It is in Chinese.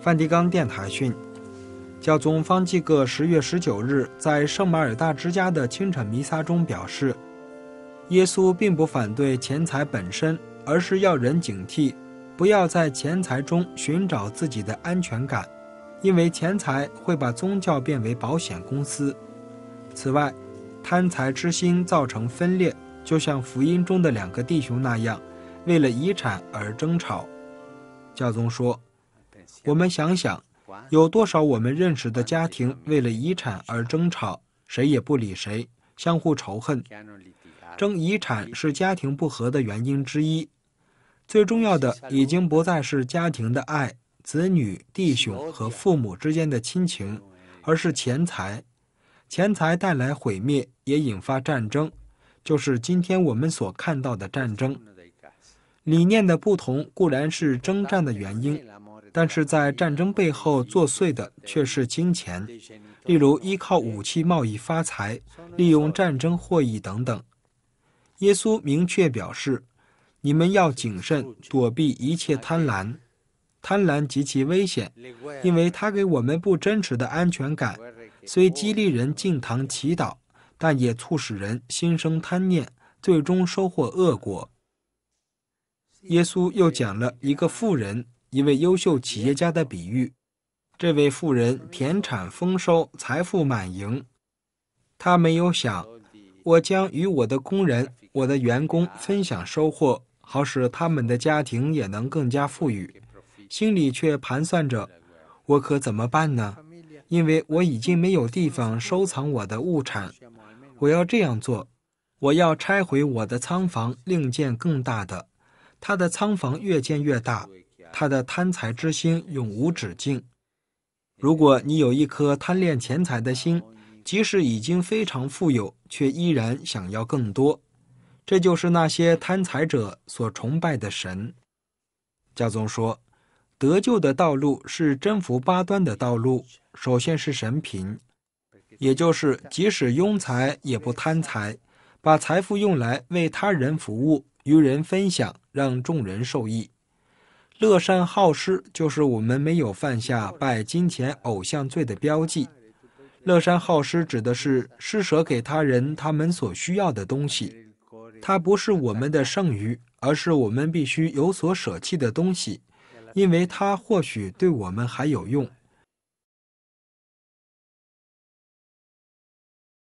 梵蒂冈电台讯，教宗方济各十月十九日在圣马尔大之家的清晨弥撒中表示，耶稣并不反对钱财本身，而是要人警惕，不要在钱财中寻找自己的安全感，因为钱财会把宗教变为保险公司。此外，贪财之心造成分裂，就像福音中的两个弟兄那样，为了遗产而争吵。教宗说。我们想想，有多少我们认识的家庭为了遗产而争吵，谁也不理谁，相互仇恨。争遗产是家庭不和的原因之一。最重要的已经不再是家庭的爱，子女、弟兄和父母之间的亲情，而是钱财。钱财带来毁灭，也引发战争，就是今天我们所看到的战争。理念的不同固然是征战的原因。但是在战争背后作祟的却是金钱，例如依靠武器贸易发财、利用战争获益等等。耶稣明确表示，你们要谨慎躲避一切贪婪，贪婪极其危险，因为它给我们不真实的安全感。虽激励人进堂祈祷，但也促使人心生贪念，最终收获恶果。耶稣又讲了一个富人。一位优秀企业家的比喻：这位富人田产丰收，财富满盈。他没有想，我将与我的工人、我的员工分享收获，好使他们的家庭也能更加富裕。心里却盘算着，我可怎么办呢？因为我已经没有地方收藏我的物产。我要这样做：我要拆毁我的仓房，另建更大的。他的仓房越建越大。他的贪财之心永无止境。如果你有一颗贪恋钱财的心，即使已经非常富有，却依然想要更多，这就是那些贪财者所崇拜的神。教宗说，得救的道路是征服八端的道路，首先是神贫，也就是即使庸才也不贪财，把财富用来为他人服务，与人分享，让众人受益。乐善好施就是我们没有犯下拜金钱偶像罪的标记。乐善好施指的是施舍给他人他们所需要的东西，它不是我们的剩余，而是我们必须有所舍弃的东西，因为它或许对我们还有用。